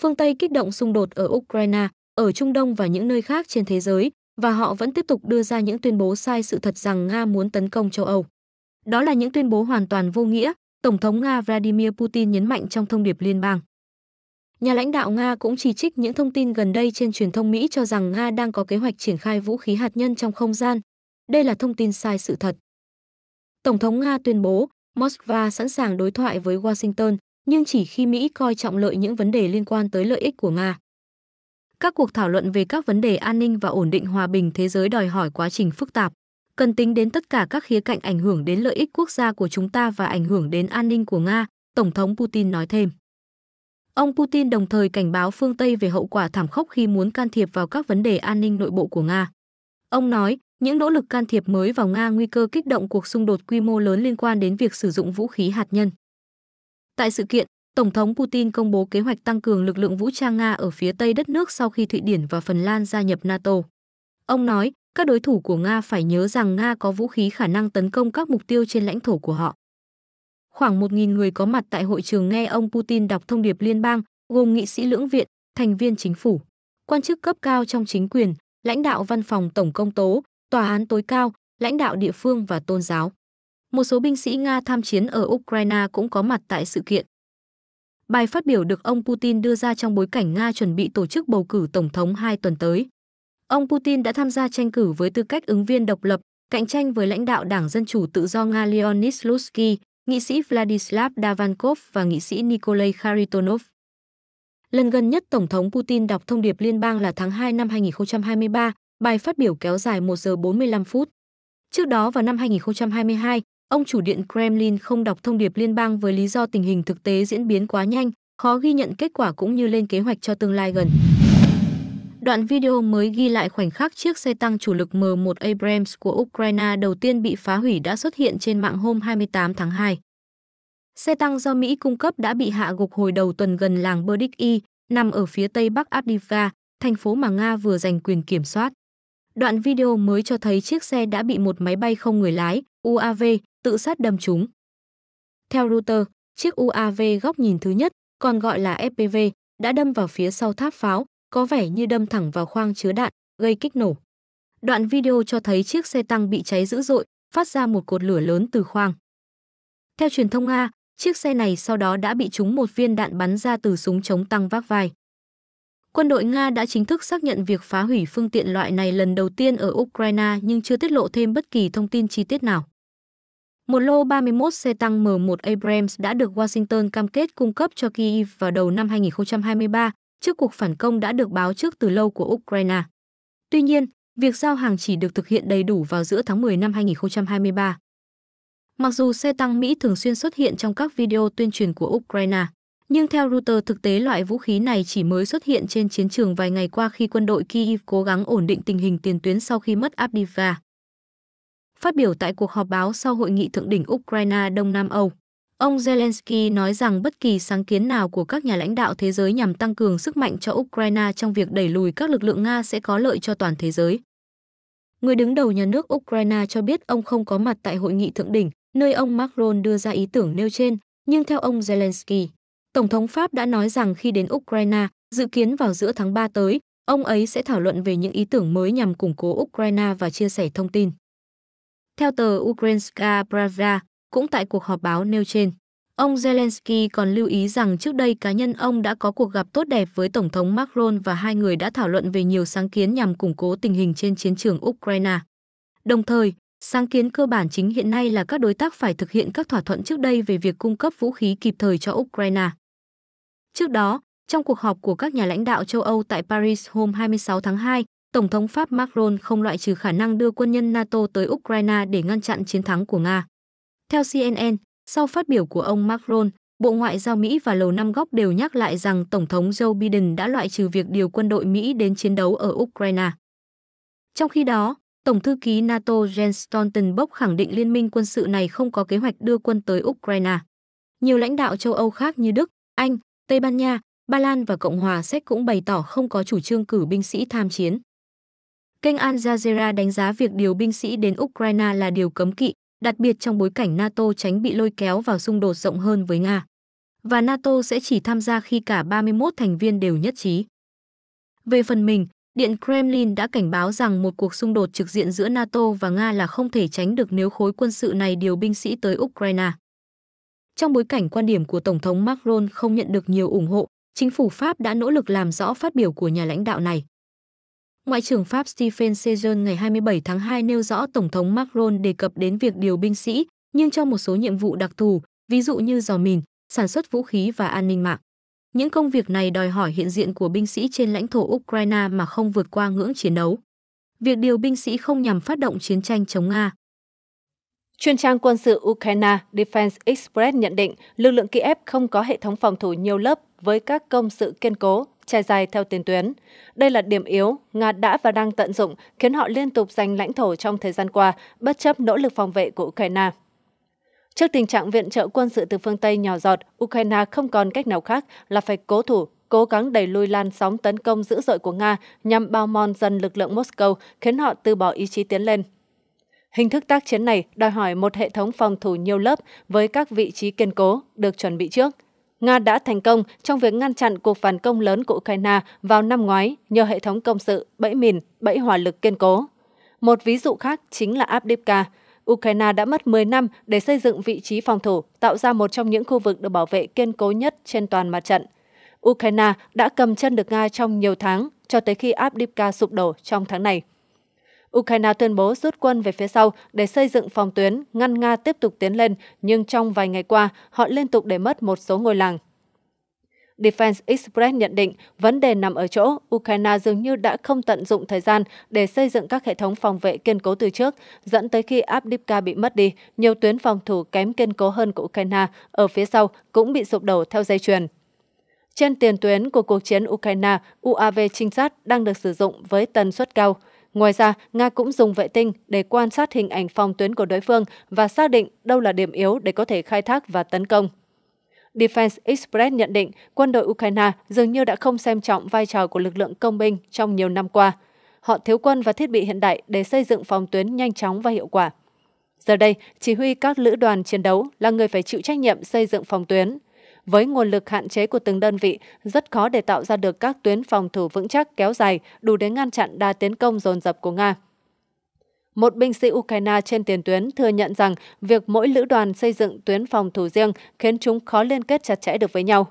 phương Tây kích động xung đột ở Ukraine, ở Trung Đông và những nơi khác trên thế giới, và họ vẫn tiếp tục đưa ra những tuyên bố sai sự thật rằng Nga muốn tấn công châu Âu. Đó là những tuyên bố hoàn toàn vô nghĩa, Tổng thống Nga Vladimir Putin nhấn mạnh trong thông điệp liên bang. Nhà lãnh đạo Nga cũng chỉ trích những thông tin gần đây trên truyền thông Mỹ cho rằng Nga đang có kế hoạch triển khai vũ khí hạt nhân trong không gian. Đây là thông tin sai sự thật. Tổng thống Nga tuyên bố Moscow sẵn sàng đối thoại với Washington nhưng chỉ khi Mỹ coi trọng lợi những vấn đề liên quan tới lợi ích của Nga. Các cuộc thảo luận về các vấn đề an ninh và ổn định hòa bình thế giới đòi hỏi quá trình phức tạp, cần tính đến tất cả các khía cạnh ảnh hưởng đến lợi ích quốc gia của chúng ta và ảnh hưởng đến an ninh của Nga, Tổng thống Putin nói thêm. Ông Putin đồng thời cảnh báo phương Tây về hậu quả thảm khốc khi muốn can thiệp vào các vấn đề an ninh nội bộ của Nga. Ông nói, những nỗ lực can thiệp mới vào Nga nguy cơ kích động cuộc xung đột quy mô lớn liên quan đến việc sử dụng vũ khí hạt nhân. Tại sự kiện, Tổng thống Putin công bố kế hoạch tăng cường lực lượng vũ trang Nga ở phía tây đất nước sau khi Thụy Điển và Phần Lan gia nhập NATO. Ông nói, các đối thủ của Nga phải nhớ rằng Nga có vũ khí khả năng tấn công các mục tiêu trên lãnh thổ của họ. Khoảng 1.000 người có mặt tại hội trường nghe ông Putin đọc thông điệp liên bang, gồm nghị sĩ lưỡng viện, thành viên chính phủ, quan chức cấp cao trong chính quyền, lãnh đạo văn phòng Tổng công tố, tòa án tối cao, lãnh đạo địa phương và tôn giáo. Một số binh sĩ Nga tham chiến ở Ukraine cũng có mặt tại sự kiện. Bài phát biểu được ông Putin đưa ra trong bối cảnh Nga chuẩn bị tổ chức bầu cử tổng thống hai tuần tới. Ông Putin đã tham gia tranh cử với tư cách ứng viên độc lập, cạnh tranh với lãnh đạo Đảng Dân Chủ Tự do Nga Leonid Slutsky, nghị sĩ Vladislav Davankov và nghị sĩ Nikolai Kharitonov. Lần gần nhất Tổng thống Putin đọc thông điệp liên bang là tháng 2 năm 2023, bài phát biểu kéo dài 1 giờ 45 phút. Trước đó vào năm 2022, Ông chủ điện Kremlin không đọc thông điệp liên bang với lý do tình hình thực tế diễn biến quá nhanh, khó ghi nhận kết quả cũng như lên kế hoạch cho tương lai gần. Đoạn video mới ghi lại khoảnh khắc chiếc xe tăng chủ lực M1 Abrams của Ukraine đầu tiên bị phá hủy đã xuất hiện trên mạng hôm 28 tháng 2. Xe tăng do Mỹ cung cấp đã bị hạ gục hồi đầu tuần gần làng Berdiki, e, nằm ở phía tây bắc Avdiivka, thành phố mà Nga vừa giành quyền kiểm soát. Đoạn video mới cho thấy chiếc xe đã bị một máy bay không người lái, UAV, tự sát đâm chúng. Theo Reuters, chiếc UAV góc nhìn thứ nhất, còn gọi là FPV, đã đâm vào phía sau tháp pháo, có vẻ như đâm thẳng vào khoang chứa đạn, gây kích nổ. Đoạn video cho thấy chiếc xe tăng bị cháy dữ dội, phát ra một cột lửa lớn từ khoang. Theo truyền thông Nga, chiếc xe này sau đó đã bị trúng một viên đạn bắn ra từ súng chống tăng vác vai. Quân đội Nga đã chính thức xác nhận việc phá hủy phương tiện loại này lần đầu tiên ở Ukraine nhưng chưa tiết lộ thêm bất kỳ thông tin chi tiết nào. Một lô 31 xe tăng M1 Abrams đã được Washington cam kết cung cấp cho Kyiv vào đầu năm 2023 trước cuộc phản công đã được báo trước từ lâu của Ukraine. Tuy nhiên, việc giao hàng chỉ được thực hiện đầy đủ vào giữa tháng 10 năm 2023. Mặc dù xe tăng Mỹ thường xuyên xuất hiện trong các video tuyên truyền của Ukraine, nhưng theo Reuters thực tế loại vũ khí này chỉ mới xuất hiện trên chiến trường vài ngày qua khi quân đội Kyiv cố gắng ổn định tình hình tiền tuyến sau khi mất Abdiivka. Phát biểu tại cuộc họp báo sau hội nghị thượng đỉnh Ukraine Đông Nam Âu, ông Zelensky nói rằng bất kỳ sáng kiến nào của các nhà lãnh đạo thế giới nhằm tăng cường sức mạnh cho Ukraine trong việc đẩy lùi các lực lượng Nga sẽ có lợi cho toàn thế giới. Người đứng đầu nhà nước Ukraine cho biết ông không có mặt tại hội nghị thượng đỉnh, nơi ông Macron đưa ra ý tưởng nêu trên, nhưng theo ông Zelensky, Tổng thống Pháp đã nói rằng khi đến Ukraine, dự kiến vào giữa tháng 3 tới, ông ấy sẽ thảo luận về những ý tưởng mới nhằm củng cố Ukraine và chia sẻ thông tin. Theo tờ Ukrainska Pravda, cũng tại cuộc họp báo nêu trên, ông Zelensky còn lưu ý rằng trước đây cá nhân ông đã có cuộc gặp tốt đẹp với Tổng thống Macron và hai người đã thảo luận về nhiều sáng kiến nhằm củng cố tình hình trên chiến trường Ukraine. Đồng thời, sáng kiến cơ bản chính hiện nay là các đối tác phải thực hiện các thỏa thuận trước đây về việc cung cấp vũ khí kịp thời cho Ukraine. Trước đó, trong cuộc họp của các nhà lãnh đạo châu Âu tại Paris hôm 26 tháng 2, Tổng thống Pháp Macron không loại trừ khả năng đưa quân nhân NATO tới Ukraine để ngăn chặn chiến thắng của Nga. Theo CNN, sau phát biểu của ông Macron, Bộ Ngoại giao Mỹ và Lầu Năm Góc đều nhắc lại rằng Tổng thống Joe Biden đã loại trừ việc điều quân đội Mỹ đến chiến đấu ở Ukraine. Trong khi đó, Tổng thư ký NATO Jens Stoltenberg khẳng định liên minh quân sự này không có kế hoạch đưa quân tới Ukraine. Nhiều lãnh đạo châu Âu khác như Đức, Anh, Tây Ban Nha, Ba Lan và Cộng hòa Séc cũng bày tỏ không có chủ trương cử binh sĩ tham chiến. Kênh Al Jazeera đánh giá việc điều binh sĩ đến Ukraine là điều cấm kỵ, đặc biệt trong bối cảnh NATO tránh bị lôi kéo vào xung đột rộng hơn với Nga. Và NATO sẽ chỉ tham gia khi cả 31 thành viên đều nhất trí. Về phần mình, Điện Kremlin đã cảnh báo rằng một cuộc xung đột trực diện giữa NATO và Nga là không thể tránh được nếu khối quân sự này điều binh sĩ tới Ukraine. Trong bối cảnh quan điểm của Tổng thống Macron không nhận được nhiều ủng hộ, chính phủ Pháp đã nỗ lực làm rõ phát biểu của nhà lãnh đạo này. Ngoại trưởng Pháp Stephen Sejourn ngày 27 tháng 2 nêu rõ Tổng thống Macron đề cập đến việc điều binh sĩ, nhưng cho một số nhiệm vụ đặc thù, ví dụ như dò mìn, sản xuất vũ khí và an ninh mạng. Những công việc này đòi hỏi hiện diện của binh sĩ trên lãnh thổ Ukraine mà không vượt qua ngưỡng chiến đấu. Việc điều binh sĩ không nhằm phát động chiến tranh chống Nga. Chuyên trang quân sự Ukraine Defense Express nhận định lực lượng Kiev không có hệ thống phòng thủ nhiều lớp với các công sự kiên cố, trải dài theo tiền tuyến. Đây là điểm yếu Nga đã và đang tận dụng khiến họ liên tục giành lãnh thổ trong thời gian qua, bất chấp nỗ lực phòng vệ của Ukraine. Trước tình trạng viện trợ quân sự từ phương Tây nhỏ giọt, Ukraine không còn cách nào khác là phải cố thủ, cố gắng đẩy lùi lan sóng tấn công dữ dội của Nga nhằm bao mòn dần lực lượng Moscow, khiến họ từ bỏ ý chí tiến lên. Hình thức tác chiến này đòi hỏi một hệ thống phòng thủ nhiều lớp với các vị trí kiên cố được chuẩn bị trước – Nga đã thành công trong việc ngăn chặn cuộc phản công lớn của Ukraine vào năm ngoái nhờ hệ thống công sự, bẫy mìn, bẫy hỏa lực kiên cố. Một ví dụ khác chính là Abdivka. Ukraine đã mất 10 năm để xây dựng vị trí phòng thủ, tạo ra một trong những khu vực được bảo vệ kiên cố nhất trên toàn mặt trận. Ukraine đã cầm chân được Nga trong nhiều tháng, cho tới khi Abdivka sụp đổ trong tháng này. Ukraine tuyên bố rút quân về phía sau để xây dựng phòng tuyến, ngăn Nga tiếp tục tiến lên, nhưng trong vài ngày qua, họ liên tục để mất một số ngôi làng. Defense Express nhận định vấn đề nằm ở chỗ Ukraine dường như đã không tận dụng thời gian để xây dựng các hệ thống phòng vệ kiên cố từ trước, dẫn tới khi Abdivka bị mất đi, nhiều tuyến phòng thủ kém kiên cố hơn của Ukraine ở phía sau cũng bị sụp đổ theo dây chuyền. Trên tiền tuyến của cuộc chiến Ukraine, UAV trinh sát đang được sử dụng với tần suất cao – Ngoài ra, Nga cũng dùng vệ tinh để quan sát hình ảnh phòng tuyến của đối phương và xác định đâu là điểm yếu để có thể khai thác và tấn công. Defense Express nhận định quân đội Ukraine dường như đã không xem trọng vai trò của lực lượng công binh trong nhiều năm qua. Họ thiếu quân và thiết bị hiện đại để xây dựng phòng tuyến nhanh chóng và hiệu quả. Giờ đây, chỉ huy các lữ đoàn chiến đấu là người phải chịu trách nhiệm xây dựng phòng tuyến – với nguồn lực hạn chế của từng đơn vị, rất khó để tạo ra được các tuyến phòng thủ vững chắc kéo dài đủ để ngăn chặn đa tiến công dồn dập của Nga. Một binh sĩ Ukraine trên tiền tuyến thừa nhận rằng việc mỗi lữ đoàn xây dựng tuyến phòng thủ riêng khiến chúng khó liên kết chặt chẽ được với nhau.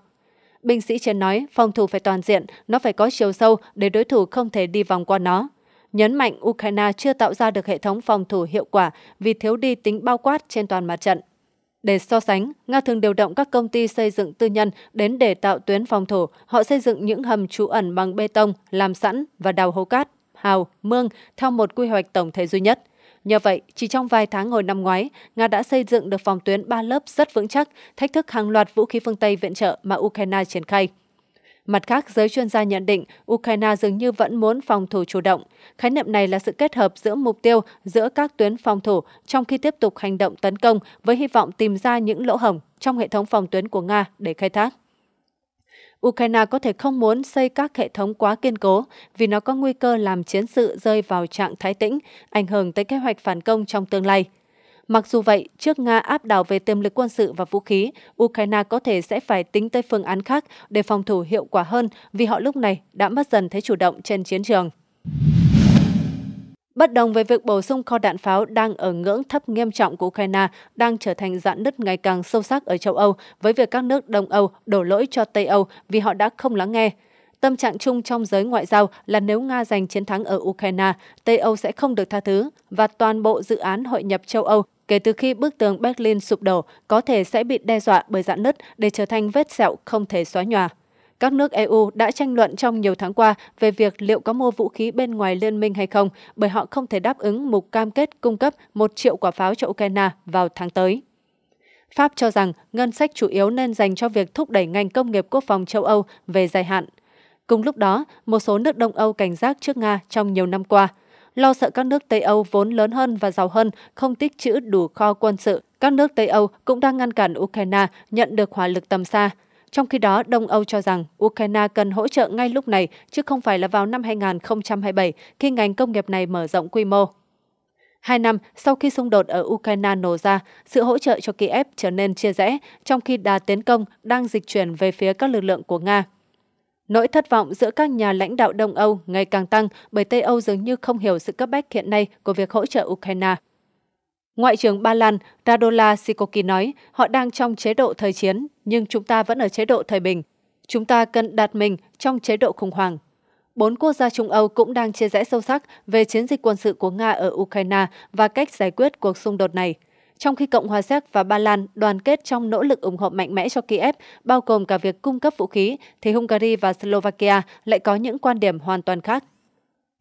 Binh sĩ trên nói phòng thủ phải toàn diện, nó phải có chiều sâu để đối thủ không thể đi vòng qua nó. Nhấn mạnh Ukraine chưa tạo ra được hệ thống phòng thủ hiệu quả vì thiếu đi tính bao quát trên toàn mặt trận. Để so sánh, Nga thường điều động các công ty xây dựng tư nhân đến để tạo tuyến phòng thủ. Họ xây dựng những hầm trú ẩn bằng bê tông, làm sẵn và đào hố cát, hào, mương theo một quy hoạch tổng thể duy nhất. Nhờ vậy, chỉ trong vài tháng hồi năm ngoái, Nga đã xây dựng được phòng tuyến ba lớp rất vững chắc, thách thức hàng loạt vũ khí phương Tây viện trợ mà Ukraine triển khai. Mặt khác, giới chuyên gia nhận định Ukraine dường như vẫn muốn phòng thủ chủ động. Khái niệm này là sự kết hợp giữa mục tiêu giữa các tuyến phòng thủ trong khi tiếp tục hành động tấn công với hy vọng tìm ra những lỗ hổng trong hệ thống phòng tuyến của Nga để khai thác. Ukraine có thể không muốn xây các hệ thống quá kiên cố vì nó có nguy cơ làm chiến sự rơi vào trạng thái tĩnh, ảnh hưởng tới kế hoạch phản công trong tương lai. Mặc dù vậy, trước Nga áp đảo về tiềm lực quân sự và vũ khí, Ukraine có thể sẽ phải tính tới phương án khác để phòng thủ hiệu quả hơn vì họ lúc này đã mất dần thế chủ động trên chiến trường. Bất đồng về việc bổ sung kho đạn pháo đang ở ngưỡng thấp nghiêm trọng của Ukraine đang trở thành dạn nứt ngày càng sâu sắc ở châu Âu với việc các nước Đông Âu đổ lỗi cho Tây Âu vì họ đã không lắng nghe. Tâm trạng chung trong giới ngoại giao là nếu Nga giành chiến thắng ở Ukraine, Tây Âu sẽ không được tha thứ và toàn bộ dự án hội nhập châu Âu kể từ khi bức tường Berlin sụp đổ có thể sẽ bị đe dọa bởi dạn nứt để trở thành vết sẹo không thể xóa nhòa. Các nước EU đã tranh luận trong nhiều tháng qua về việc liệu có mua vũ khí bên ngoài liên minh hay không bởi họ không thể đáp ứng mục cam kết cung cấp một triệu quả pháo cho Ukraine vào tháng tới. Pháp cho rằng ngân sách chủ yếu nên dành cho việc thúc đẩy ngành công nghiệp quốc phòng châu Âu về dài hạn. Cùng lúc đó, một số nước Đông Âu cảnh giác trước Nga trong nhiều năm qua – lo sợ các nước Tây Âu vốn lớn hơn và giàu hơn không tích trữ đủ kho quân sự. Các nước Tây Âu cũng đang ngăn cản Ukraine nhận được hỏa lực tầm xa. Trong khi đó, Đông Âu cho rằng Ukraine cần hỗ trợ ngay lúc này, chứ không phải là vào năm 2027 khi ngành công nghiệp này mở rộng quy mô. Hai năm sau khi xung đột ở Ukraine nổ ra, sự hỗ trợ cho Kiev trở nên chia rẽ, trong khi đà tiến công đang dịch chuyển về phía các lực lượng của Nga. Nỗi thất vọng giữa các nhà lãnh đạo Đông Âu ngày càng tăng bởi Tây Âu dường như không hiểu sự cấp bách hiện nay của việc hỗ trợ Ukraine. Ngoại trưởng Ba Lan Radola Sikoki nói họ đang trong chế độ thời chiến, nhưng chúng ta vẫn ở chế độ thời bình. Chúng ta cần đặt mình trong chế độ khủng hoảng. Bốn quốc gia Trung Âu cũng đang chia rẽ sâu sắc về chiến dịch quân sự của Nga ở Ukraine và cách giải quyết cuộc xung đột này – trong khi Cộng hòa Séc và Ba Lan đoàn kết trong nỗ lực ủng hộ mạnh mẽ cho Kiev, bao gồm cả việc cung cấp vũ khí, thì Hungary và Slovakia lại có những quan điểm hoàn toàn khác.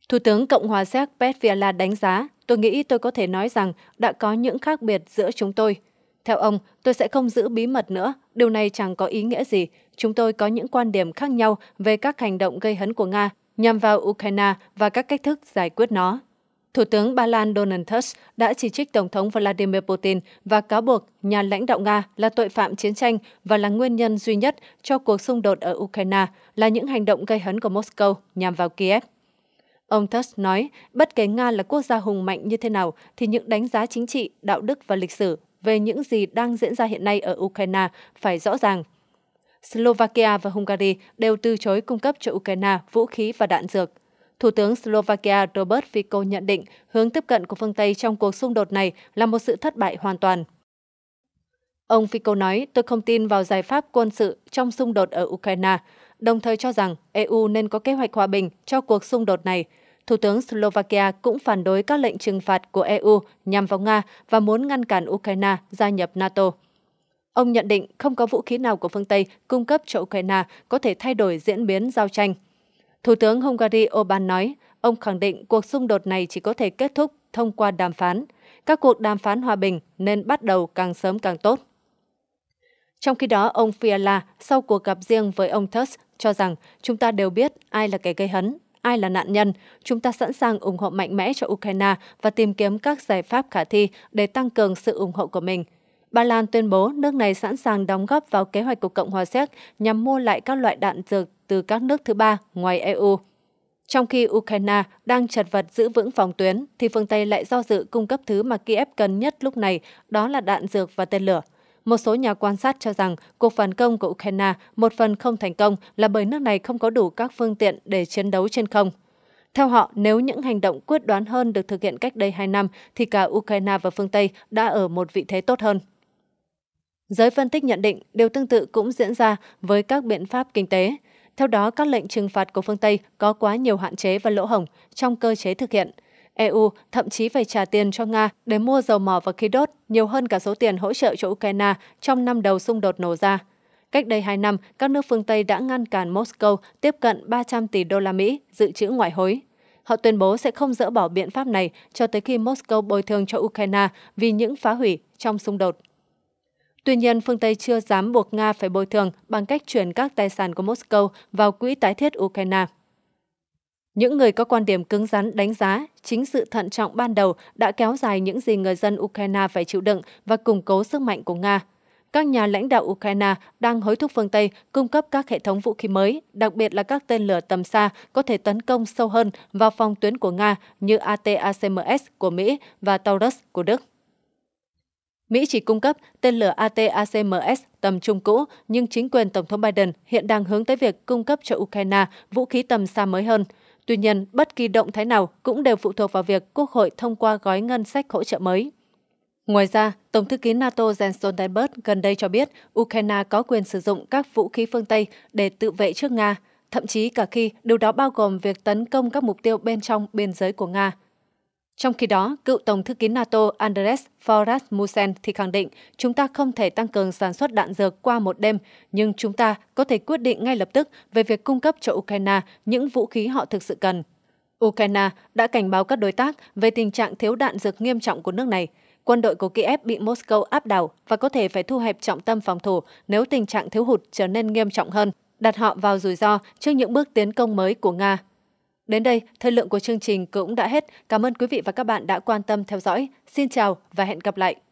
Thủ tướng Cộng hòa Séc Pet đánh giá, tôi nghĩ tôi có thể nói rằng đã có những khác biệt giữa chúng tôi. Theo ông, tôi sẽ không giữ bí mật nữa, điều này chẳng có ý nghĩa gì. Chúng tôi có những quan điểm khác nhau về các hành động gây hấn của Nga nhằm vào Ukraine và các cách thức giải quyết nó. Thủ tướng Ba Lan Donald Tusk đã chỉ trích Tổng thống Vladimir Putin và cáo buộc nhà lãnh đạo Nga là tội phạm chiến tranh và là nguyên nhân duy nhất cho cuộc xung đột ở Ukraine là những hành động gây hấn của Moscow nhằm vào Kiev. Ông Tusk nói, bất kể Nga là quốc gia hùng mạnh như thế nào, thì những đánh giá chính trị, đạo đức và lịch sử về những gì đang diễn ra hiện nay ở Ukraine phải rõ ràng. Slovakia và Hungary đều từ chối cung cấp cho Ukraine vũ khí và đạn dược – Thủ tướng Slovakia Robert Fico nhận định hướng tiếp cận của phương Tây trong cuộc xung đột này là một sự thất bại hoàn toàn. Ông Fico nói, tôi không tin vào giải pháp quân sự trong xung đột ở Ukraine, đồng thời cho rằng EU nên có kế hoạch hòa bình cho cuộc xung đột này. Thủ tướng Slovakia cũng phản đối các lệnh trừng phạt của EU nhằm vào Nga và muốn ngăn cản Ukraine gia nhập NATO. Ông nhận định không có vũ khí nào của phương Tây cung cấp cho Ukraine có thể thay đổi diễn biến giao tranh – Thủ tướng Hungary Orbán nói, ông khẳng định cuộc xung đột này chỉ có thể kết thúc thông qua đàm phán. Các cuộc đàm phán hòa bình nên bắt đầu càng sớm càng tốt. Trong khi đó, ông Fiala sau cuộc gặp riêng với ông Tusk cho rằng chúng ta đều biết ai là kẻ gây hấn, ai là nạn nhân. Chúng ta sẵn sàng ủng hộ mạnh mẽ cho Ukraine và tìm kiếm các giải pháp khả thi để tăng cường sự ủng hộ của mình. Ba Lan tuyên bố nước này sẵn sàng đóng góp vào kế hoạch của Cộng hòa Séc nhằm mua lại các loại đạn dược từ các nước thứ ba ngoài EU. Trong khi Ukraine đang chật vật giữ vững phòng tuyến, thì phương Tây lại do dự cung cấp thứ mà Kiev cần nhất lúc này, đó là đạn dược và tên lửa. Một số nhà quan sát cho rằng cuộc phản công của Ukraine một phần không thành công là bởi nước này không có đủ các phương tiện để chiến đấu trên không. Theo họ, nếu những hành động quyết đoán hơn được thực hiện cách đây 2 năm, thì cả Ukraine và phương Tây đã ở một vị thế tốt hơn. Giới phân tích nhận định điều tương tự cũng diễn ra với các biện pháp kinh tế. Theo đó, các lệnh trừng phạt của phương Tây có quá nhiều hạn chế và lỗ hổng trong cơ chế thực hiện. EU thậm chí phải trả tiền cho Nga để mua dầu mỏ và khí đốt nhiều hơn cả số tiền hỗ trợ cho Ukraine trong năm đầu xung đột nổ ra. Cách đây 2 năm, các nước phương Tây đã ngăn cản Moscow tiếp cận 300 tỷ đô la Mỹ dự trữ ngoại hối. Họ tuyên bố sẽ không dỡ bỏ biện pháp này cho tới khi Moscow bồi thường cho Ukraine vì những phá hủy trong xung đột. Tuy nhiên, phương Tây chưa dám buộc Nga phải bồi thường bằng cách chuyển các tài sản của Moscow vào quỹ tái thiết Ukraine. Những người có quan điểm cứng rắn đánh giá, chính sự thận trọng ban đầu đã kéo dài những gì người dân Ukraine phải chịu đựng và củng cố sức mạnh của Nga. Các nhà lãnh đạo Ukraine đang hối thúc phương Tây cung cấp các hệ thống vũ khí mới, đặc biệt là các tên lửa tầm xa có thể tấn công sâu hơn vào phòng tuyến của Nga như ATACMS của Mỹ và Taurus của Đức. Mỹ chỉ cung cấp tên lửa ATACMS tầm trung cũ, nhưng chính quyền Tổng thống Biden hiện đang hướng tới việc cung cấp cho Ukraine vũ khí tầm xa mới hơn. Tuy nhiên, bất kỳ động thái nào cũng đều phụ thuộc vào việc Quốc hội thông qua gói ngân sách hỗ trợ mới. Ngoài ra, Tổng thư ký NATO Jens Stoltenberg gần đây cho biết Ukraine có quyền sử dụng các vũ khí phương Tây để tự vệ trước Nga, thậm chí cả khi điều đó bao gồm việc tấn công các mục tiêu bên trong biên giới của Nga. Trong khi đó, cựu Tổng thư ký NATO Andres Forrest Musen thì khẳng định chúng ta không thể tăng cường sản xuất đạn dược qua một đêm, nhưng chúng ta có thể quyết định ngay lập tức về việc cung cấp cho Ukraine những vũ khí họ thực sự cần. Ukraine đã cảnh báo các đối tác về tình trạng thiếu đạn dược nghiêm trọng của nước này. Quân đội của Kiev bị Moscow áp đảo và có thể phải thu hẹp trọng tâm phòng thủ nếu tình trạng thiếu hụt trở nên nghiêm trọng hơn, đặt họ vào rủi ro trước những bước tiến công mới của Nga. Đến đây, thời lượng của chương trình cũng đã hết. Cảm ơn quý vị và các bạn đã quan tâm theo dõi. Xin chào và hẹn gặp lại.